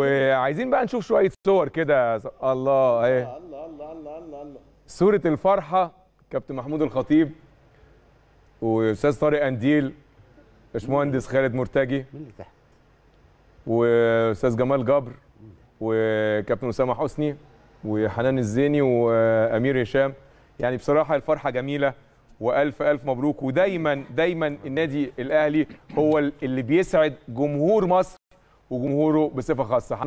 وعايزين بقى نشوف شويه صور كده الله اهي الله الله الله الله الله صوره الفرحه كابتن محمود الخطيب واستاذ طارق انديل باشمهندس خالد مرتجي واستاذ جمال جبر وكابتن اسامه حسني وحنان الزيني وامير هشام يعني بصراحه الفرحه جميله والف الف مبروك ودايما دايما النادي الاهلي هو اللي بيسعد جمهور مصر وجمهوره بصفه خاصه